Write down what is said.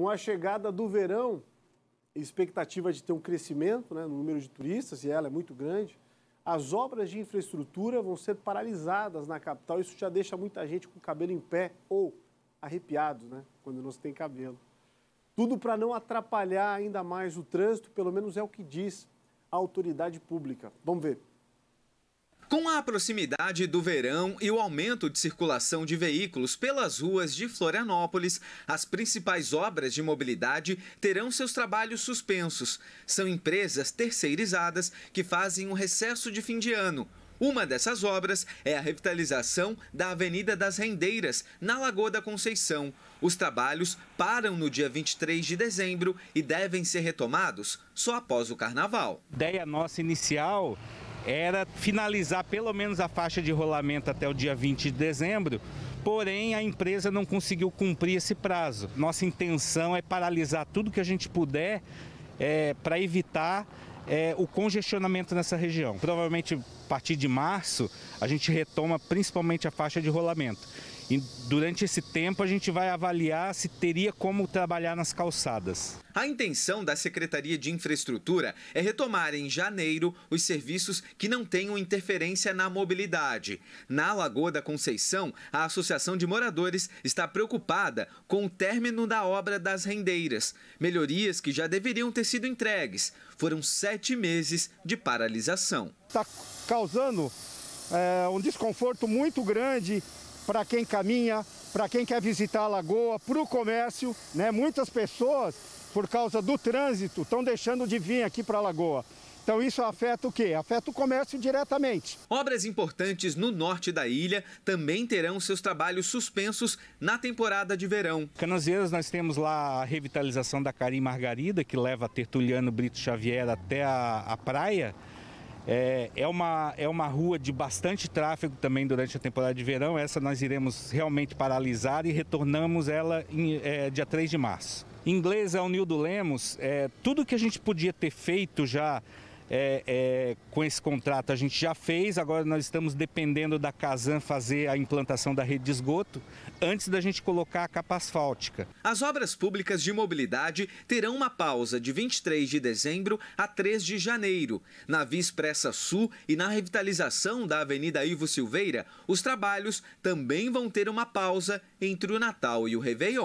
Com a chegada do verão, expectativa de ter um crescimento né, no número de turistas, e ela é muito grande, as obras de infraestrutura vão ser paralisadas na capital. Isso já deixa muita gente com o cabelo em pé ou arrepiado, né, quando não se tem cabelo. Tudo para não atrapalhar ainda mais o trânsito, pelo menos é o que diz a autoridade pública. Vamos ver. Com a proximidade do verão e o aumento de circulação de veículos pelas ruas de Florianópolis, as principais obras de mobilidade terão seus trabalhos suspensos. São empresas terceirizadas que fazem o um recesso de fim de ano. Uma dessas obras é a revitalização da Avenida das Rendeiras, na Lagoa da Conceição. Os trabalhos param no dia 23 de dezembro e devem ser retomados só após o carnaval. A ideia nossa inicial era finalizar pelo menos a faixa de rolamento até o dia 20 de dezembro, porém a empresa não conseguiu cumprir esse prazo. Nossa intenção é paralisar tudo que a gente puder é, para evitar é, o congestionamento nessa região. Provavelmente a partir de março a gente retoma principalmente a faixa de rolamento. E durante esse tempo a gente vai avaliar se teria como trabalhar nas calçadas. A intenção da Secretaria de Infraestrutura é retomar em janeiro os serviços que não tenham interferência na mobilidade. Na Lagoa da Conceição, a Associação de Moradores está preocupada com o término da obra das rendeiras, melhorias que já deveriam ter sido entregues. Foram sete meses de paralisação. Está causando é, um desconforto muito grande para quem caminha, para quem quer visitar a lagoa, para o comércio. Né? Muitas pessoas, por causa do trânsito, estão deixando de vir aqui para a lagoa. Então isso afeta o quê? Afeta o comércio diretamente. Obras importantes no norte da ilha também terão seus trabalhos suspensos na temporada de verão. Canasvieiras nós temos lá a revitalização da Carim Margarida, que leva Tertuliano Brito Xavier até a, a praia. É, é, uma, é uma rua de bastante tráfego também durante a temporada de verão. Essa nós iremos realmente paralisar e retornamos ela em, é, dia 3 de março. Em inglês, é o Nildo Lemos. É, tudo que a gente podia ter feito já é, é, com esse contrato a gente já fez, agora nós estamos dependendo da Casan fazer a implantação da rede de esgoto antes da gente colocar a capa asfáltica. As obras públicas de mobilidade terão uma pausa de 23 de dezembro a 3 de janeiro. Na Via Expressa Sul e na revitalização da Avenida Ivo Silveira, os trabalhos também vão ter uma pausa entre o Natal e o Réveillon.